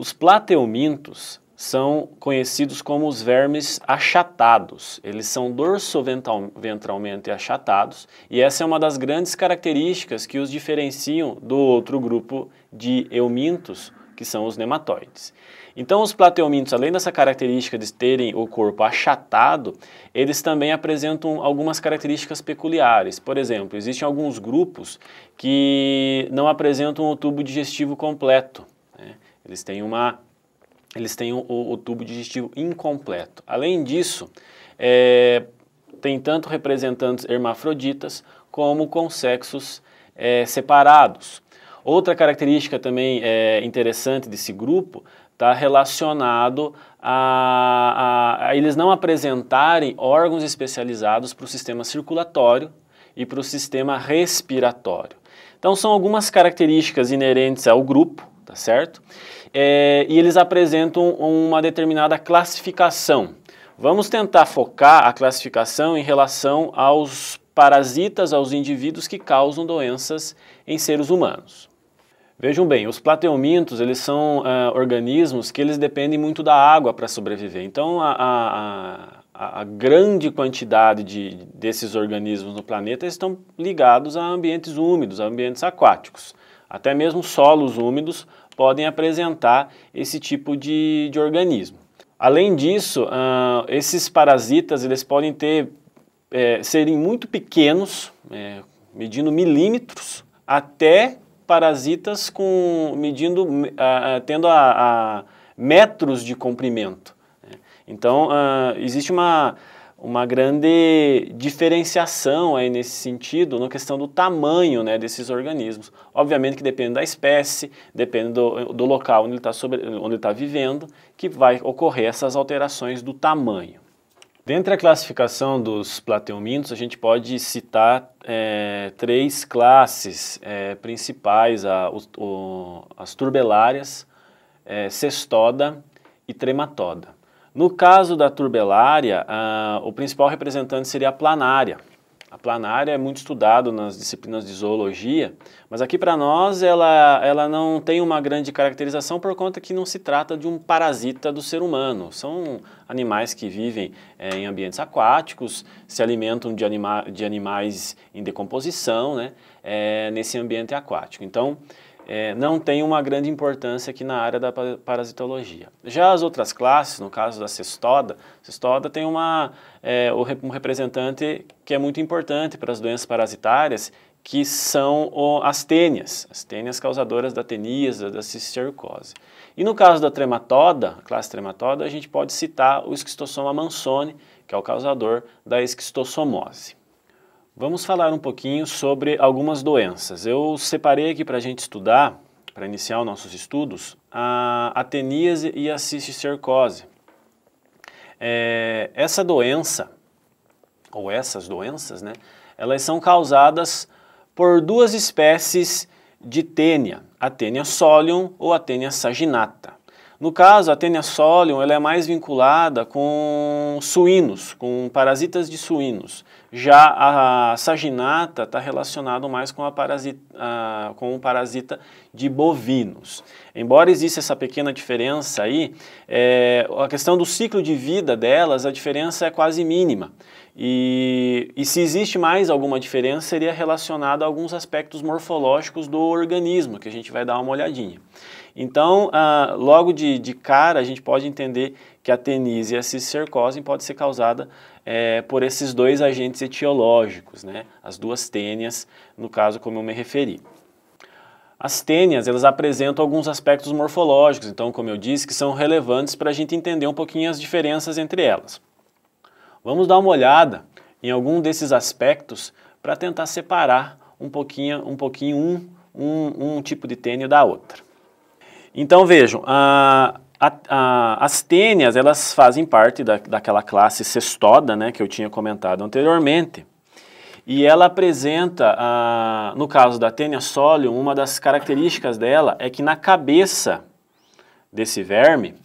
Os plateumintos são conhecidos como os vermes achatados. Eles são dorsoventralmente achatados e essa é uma das grandes características que os diferenciam do outro grupo de eumintos, que são os nematóides. Então, os plateumintos, além dessa característica de terem o corpo achatado, eles também apresentam algumas características peculiares. Por exemplo, existem alguns grupos que não apresentam o tubo digestivo completo. Né? Eles têm uma eles têm o, o tubo digestivo incompleto. Além disso, é, tem tanto representantes hermafroditas como com sexos é, separados. Outra característica também é, interessante desse grupo está relacionado a, a, a eles não apresentarem órgãos especializados para o sistema circulatório e para o sistema respiratório. Então são algumas características inerentes ao grupo tá certo? É, e eles apresentam uma determinada classificação. Vamos tentar focar a classificação em relação aos parasitas, aos indivíduos que causam doenças em seres humanos. Vejam bem, os plateomintos, eles são é, organismos que eles dependem muito da água para sobreviver. Então a, a, a, a grande quantidade de, desses organismos no planeta estão ligados a ambientes úmidos, a ambientes aquáticos. Até mesmo solos úmidos podem apresentar esse tipo de, de organismo. Além disso, uh, esses parasitas eles podem ter, é, serem muito pequenos, é, medindo milímetros, até parasitas com medindo, uh, tendo a, a, metros de comprimento. Né. Então, uh, existe uma uma grande diferenciação aí nesse sentido, na questão do tamanho né, desses organismos. Obviamente que depende da espécie, depende do, do local onde ele está tá vivendo, que vai ocorrer essas alterações do tamanho. Dentre a classificação dos plateumintos, a gente pode citar é, três classes é, principais, a, o, as turbelárias, é, eh, cestoda e trematoda. No caso da turbelária, o principal representante seria a planária. A planária é muito estudado nas disciplinas de zoologia, mas aqui para nós ela, ela não tem uma grande caracterização por conta que não se trata de um parasita do ser humano. São animais que vivem é, em ambientes aquáticos, se alimentam de, anima de animais em decomposição né, é, nesse ambiente aquático. Então, é, não tem uma grande importância aqui na área da parasitologia. Já as outras classes, no caso da cestoda, cestoda tem uma, é, um representante que é muito importante para as doenças parasitárias, que são o, as tênias, as tênias causadoras da teníase, da cisticercose. E no caso da trematoda, classe trematoda, a gente pode citar o esquistossoma mansone, que é o causador da esquistossomose. Vamos falar um pouquinho sobre algumas doenças. Eu separei aqui para a gente estudar, para iniciar os nossos estudos, a ateníase e a cisticercose. É, essa doença, ou essas doenças, né, elas são causadas por duas espécies de tênia, a tênia solium ou a tênia saginata. No caso, a Tênia solium ela é mais vinculada com suínos, com parasitas de suínos. Já a saginata está relacionada mais com, a parasita, a, com o parasita de bovinos. Embora exista essa pequena diferença aí, é, a questão do ciclo de vida delas, a diferença é quase mínima. E, e, se existe mais alguma diferença, seria relacionada a alguns aspectos morfológicos do organismo, que a gente vai dar uma olhadinha. Então, ah, logo de, de, cara, a gente pode entender que a tenise e a cistercose pode ser causada é, por esses dois agentes etiológicos, né? as duas tênias, no caso como eu me referi. As tênias, elas apresentam alguns aspectos morfológicos, então, como eu disse, que são relevantes para a gente entender um pouquinho as diferenças entre elas. Vamos dar uma olhada em algum desses aspectos para tentar separar um pouquinho um, pouquinho um, um, um tipo de tênia da outra. Então vejam, a, a, a, as tênias elas fazem parte da, daquela classe cestoda né, que eu tinha comentado anteriormente. E ela apresenta, a, no caso da tênia solium, uma das características dela é que na cabeça desse verme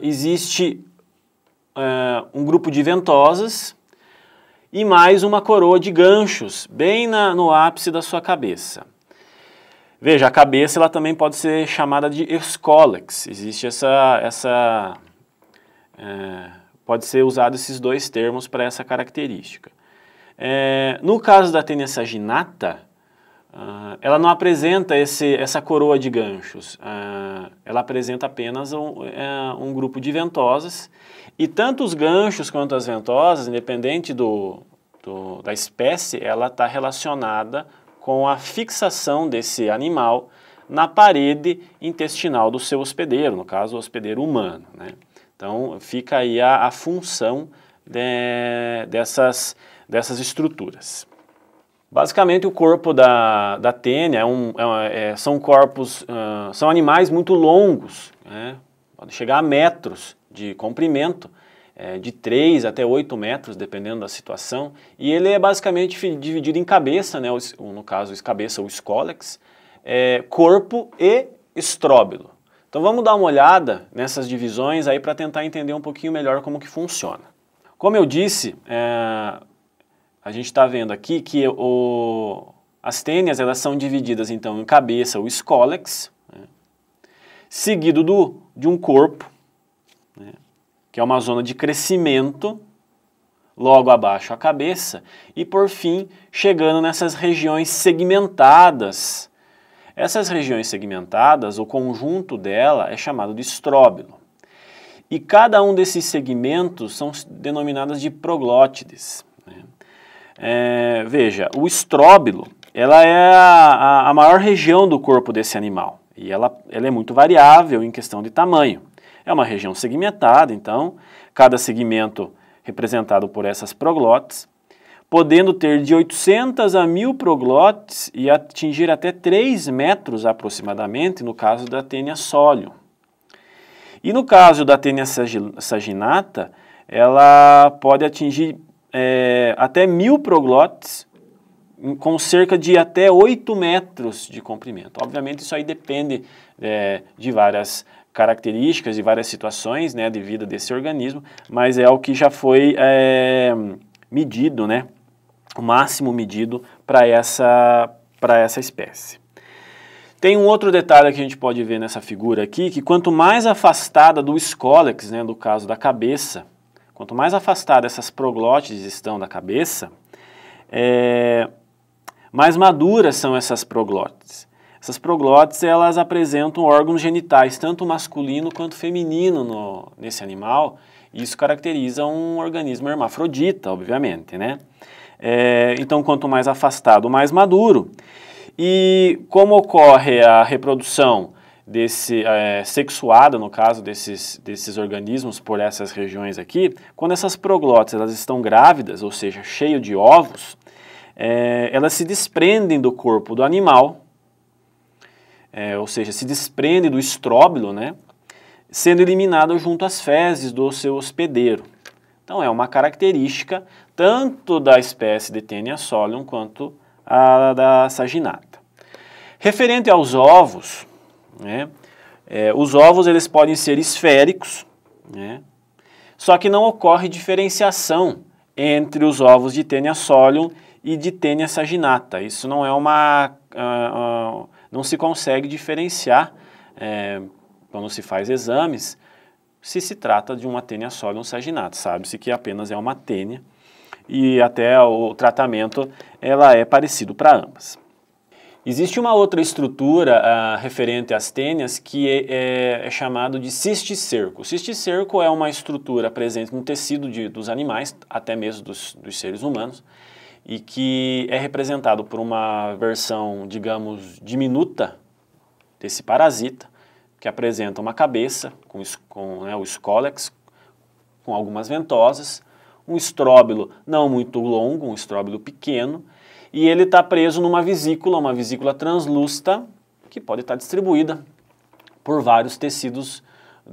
existe é, um grupo de ventosas e mais uma coroa de ganchos bem na, no ápice da sua cabeça. Veja, a cabeça ela também pode ser chamada de escólex. Existe essa, essa é, pode ser usado esses dois termos para essa característica. É, no caso da tenessaginata, uh, ela não apresenta esse, essa coroa de ganchos. Uh, ela apresenta apenas um, é, um grupo de ventosas e tanto os ganchos quanto as ventosas, independente do, do da espécie, ela está relacionada com a fixação desse animal na parede intestinal do seu hospedeiro, no caso, o hospedeiro humano. Né? Então, fica aí a, a função de, dessas, dessas estruturas. Basicamente, o corpo da, da tênia é um, é, é são corpos, uh, são animais muito longos, né? podem chegar a metros de comprimento, é, de 3 até 8 metros, dependendo da situação, e ele é basicamente dividido em cabeça, né, no caso, cabeça ou escólex, é, corpo e estróbilo. Então vamos dar uma olhada nessas divisões aí para tentar entender um pouquinho melhor como que funciona. Como eu disse, é, a gente está vendo aqui que o, as tênias elas são divididas então em cabeça ou escólex, né, seguido do, de um corpo, né, que é uma zona de crescimento, logo abaixo a cabeça, e por fim chegando nessas regiões segmentadas. Essas regiões segmentadas, o conjunto dela é chamado de estróbilo. E cada um desses segmentos são denominadas de proglótides. Né? É, veja, o estróbilo ela é a, a, maior região do corpo desse animal e ela, ela é muito variável em questão de tamanho. É uma região segmentada, então, cada segmento representado por essas proglotes, podendo ter de 800 a 1000 proglotes e atingir até 3 metros aproximadamente, no caso da tênia sólio. E no caso da tênia saginata, ela pode atingir é, até 1000 proglotes hum, com cerca de até 8 metros de comprimento. Obviamente, isso aí depende é, de várias características e várias situações né, de vida desse organismo, mas é o que já foi é, medido, né, o máximo medido para essa, essa espécie. Tem um outro detalhe que a gente pode ver nessa figura aqui, que quanto mais afastada do escólex, né, no caso da cabeça, quanto mais afastada essas proglótides estão da cabeça, é, mais maduras são essas proglótides. Essas proglotes elas apresentam órgãos genitais, tanto masculino quanto feminino no, nesse animal. Isso caracteriza um organismo hermafrodita, obviamente, né? É, então, quanto mais afastado, mais maduro. E como ocorre a reprodução desse é, sexuada, no caso desses, desses organismos por essas regiões aqui, quando essas proglotes elas estão grávidas, ou seja, cheio de ovos, é, elas se desprendem do corpo do animal é, ou seja, se desprende do estróbilo, né, sendo eliminado junto às fezes do seu hospedeiro. Então é uma característica tanto da espécie de Tênia solium quanto a da saginata. Referente aos ovos, né, é, os ovos eles podem ser esféricos, né, só que não ocorre diferenciação entre os ovos de Tênia solium e de Tênia saginata. Isso não é uma, uh, uh, não se consegue diferenciar, é, quando se faz exames, se se trata de uma tênia sólida ou saginata. Sabe-se que apenas é uma tênia e até o tratamento ela é parecido para ambas. Existe uma outra estrutura ah, referente às tênias que é, é, é, chamado de cisticerco. O cisticerco é uma estrutura presente no tecido de, dos animais, até mesmo dos, dos seres humanos, e que é representado por uma versão, digamos, diminuta desse parasita, que apresenta uma cabeça com, com né, o escólex, com algumas ventosas, um estróbilo não muito longo, um estróbilo pequeno, e ele está preso numa vesícula, uma vesícula translúcida, que pode estar tá distribuída por vários tecidos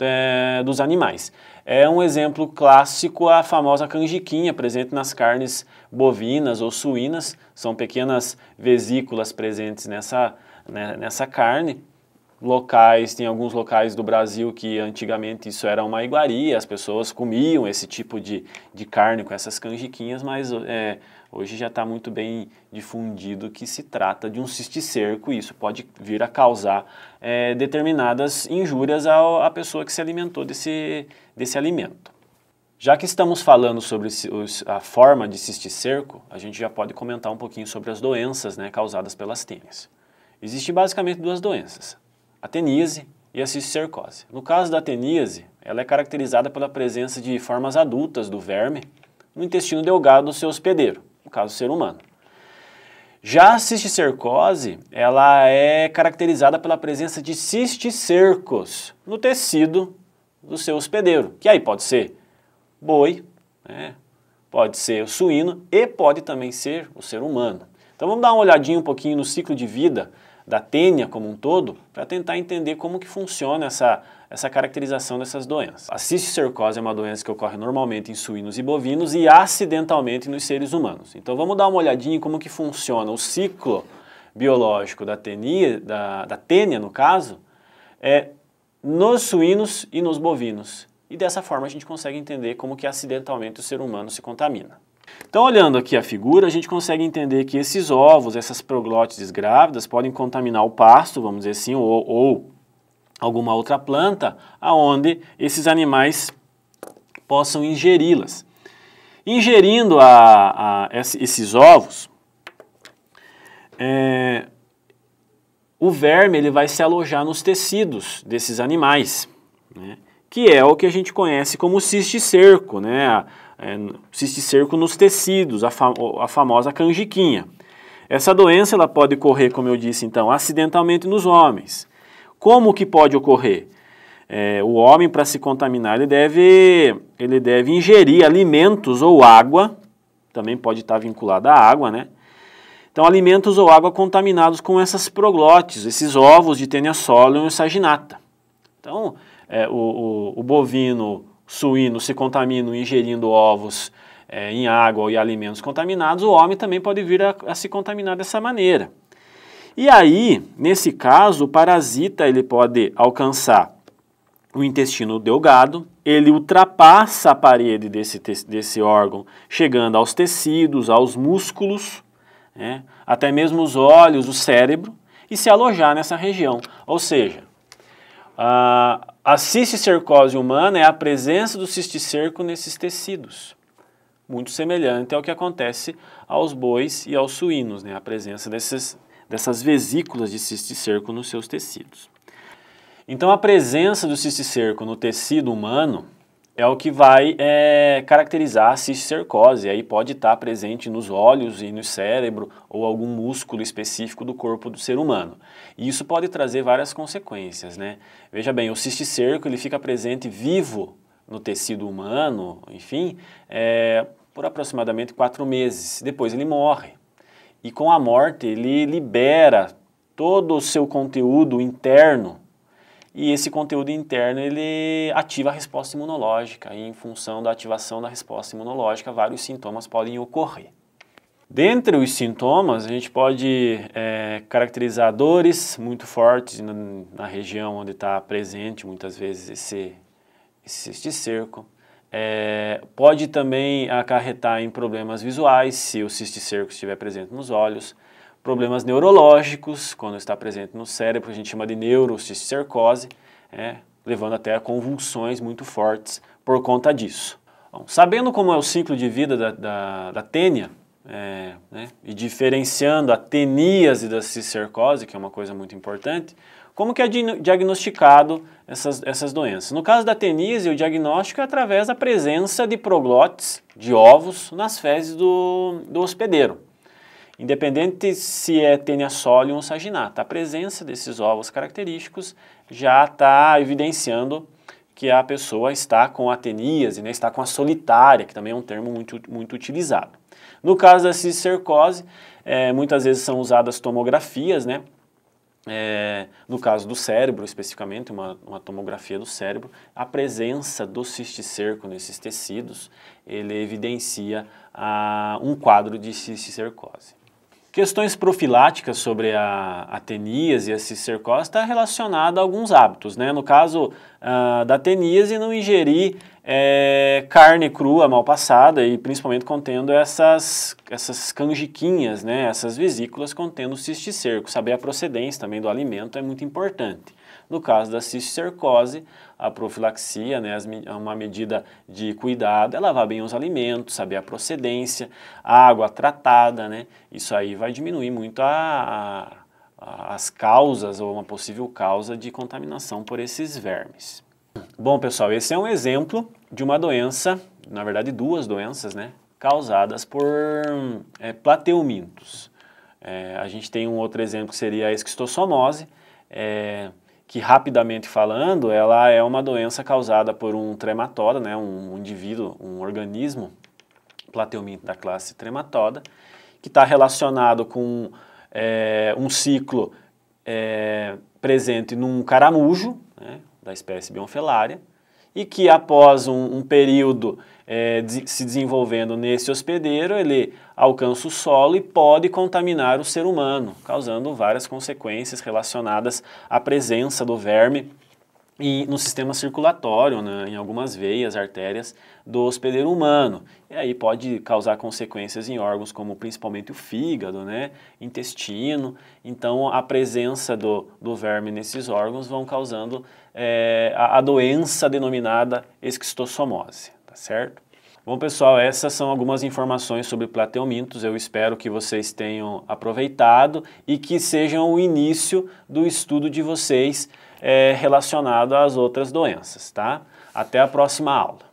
é, dos animais. É um exemplo clássico a famosa canjiquinha presente nas carnes bovinas ou suínas, são pequenas vesículas presentes nessa, né, nessa carne locais, tem alguns locais do Brasil que antigamente isso era uma iguaria, as pessoas comiam esse tipo de, de carne com essas canjiquinhas, mas é, Hoje já está muito bem difundido que se trata de um cisticerco e isso pode vir a causar é, determinadas injúrias à, à pessoa que se alimentou desse, desse alimento. Já que estamos falando sobre a forma de cisticerco, a gente já pode comentar um pouquinho sobre as doenças né, causadas pelas tênias. Existem basicamente duas doenças, a teníase e a cisticercose. No caso da teníase, ela é caracterizada pela presença de formas adultas do verme no intestino delgado do seu hospedeiro no caso, ser humano. Já a cisticercose, ela é caracterizada pela presença de cisticercos no tecido do seu hospedeiro, que aí pode ser boi, né? pode ser o suíno e pode também ser o ser humano. Então vamos dar uma olhadinha um pouquinho no ciclo de vida da tênia como um todo, para tentar entender como que funciona essa, essa caracterização dessas doenças. A cisticercose é uma doença que ocorre normalmente em suínos e bovinos e acidentalmente nos seres humanos. Então vamos dar uma olhadinha em como que funciona o ciclo biológico da tenia, da, da tênia no caso, é nos suínos e nos bovinos. E dessa forma a gente consegue entender como que acidentalmente o ser humano se contamina. Então, olhando aqui a figura, a gente consegue entender que esses ovos, essas proglótides grávidas, podem contaminar o pasto, vamos dizer assim, ou, ou alguma outra planta, aonde esses animais possam ingeri-las. Ingerindo a, a, esses ovos, é, o verme ele vai se alojar nos tecidos desses animais, né? que é o que a gente conhece como cisticerco, né? é, cisticerco nos tecidos, a, fam a famosa canjiquinha. Essa doença ela pode ocorrer, como eu disse, então, acidentalmente nos homens. Como que pode ocorrer? É, o homem, para se contaminar, ele deve, ele deve ingerir alimentos ou água, também pode estar vinculada à água, né? Então, alimentos ou água contaminados com essas proglotes, esses ovos de teniasolium e saginata. Então, é, o, o, o bovino suínos se contaminam ingerindo ovos é, em água e alimentos contaminados, o homem também pode vir a, a se contaminar dessa maneira. E aí, nesse caso, o parasita ele pode alcançar o intestino delgado, ele ultrapassa a parede desse, desse órgão, chegando aos tecidos, aos músculos, né, até mesmo os olhos, o cérebro, e se alojar nessa região. Ou seja, a, a cisticercose humana é a presença do cisticerco nesses tecidos, muito semelhante ao que acontece aos bois e aos suínos, né? a presença desses, dessas vesículas de cisticerco nos seus tecidos. Então, a presença do cisticerco no tecido humano é o que vai é, caracterizar a cisticercose. Aí pode estar presente nos olhos e no cérebro ou algum músculo específico do corpo do ser humano. E isso pode trazer várias consequências, né? Veja bem, o cisticerco ele fica presente vivo no tecido humano, enfim, é, por aproximadamente quatro meses. Depois ele morre. E com a morte ele libera todo o seu conteúdo interno e esse conteúdo interno ele ativa a resposta imunológica e em função da ativação da resposta imunológica vários sintomas podem ocorrer. Dentre os sintomas, a gente pode é, caracterizar dores muito fortes na, na região onde está presente muitas vezes esse, esse, este cerco. É, pode também acarretar em problemas visuais, se o cisticerco estiver presente nos olhos problemas neurológicos, quando está presente no cérebro, a gente chama de neurocistercose, é, levando até a convulsões muito fortes por conta disso. Bom, sabendo como é o ciclo de vida da, da, da tênia, é, né, e diferenciando a teníase da cistercose, que é uma coisa muito importante, como que é diagnosticado essas, essas doenças? No caso da teníase, o diagnóstico é através da presença de proglotes, de ovos, nas fezes do, do hospedeiro. Independente se é tênia sólida ou saginata, a presença desses ovos característicos já está evidenciando que a pessoa está com atenias e né? está com a solitária, que também é um termo muito, muito utilizado. No caso da cisticercose, é, muitas vezes são usadas tomografias, né? É, no caso do cérebro, especificamente, uma, uma, tomografia do cérebro, a presença do cisticerco nesses tecidos, ele evidencia ah, um quadro de cisticercose. Questões profiláticas sobre a, ateníase teníase e a cistercose está relacionada a alguns hábitos, né? No caso uh, da teníase, não ingerir é, carne crua mal passada e principalmente contendo essas, essas canjiquinhas, né? Essas vesículas contendo cisticerco. Saber a procedência também do alimento é muito importante. No caso da cisticercose, a profilaxia, né, uma medida de cuidado, é lavar bem os alimentos, saber a procedência, a água tratada, né, isso aí vai diminuir muito a, a, as causas ou uma possível causa de contaminação por esses vermes. Bom, pessoal, esse é um exemplo de uma doença, na verdade duas doenças, né, causadas por é, plateumintos. É, a gente tem um outro exemplo que seria a esquistossomose, é, que rapidamente falando, ela é uma doença causada por um trematoda, né, um indivíduo, um organismo, plateuminto da classe trematoda, que está relacionado com é, um ciclo é, presente num caramujo, né, da espécie Bionfelária, e que após um, um período é, se desenvolvendo nesse hospedeiro, ele alcança o solo e pode contaminar o ser humano, causando várias consequências relacionadas à presença do verme e no sistema circulatório, né, em algumas veias, artérias do hospedeiro humano. E aí pode causar consequências em órgãos como principalmente o fígado, né, intestino. Então a presença do, do verme nesses órgãos vão causando é, a, a doença denominada esquistossomose certo? Bom, pessoal, essas são algumas informações sobre plateomintos. Eu espero que vocês tenham aproveitado e que sejam o início do estudo de vocês é, relacionado às outras doenças, tá? Até a próxima aula.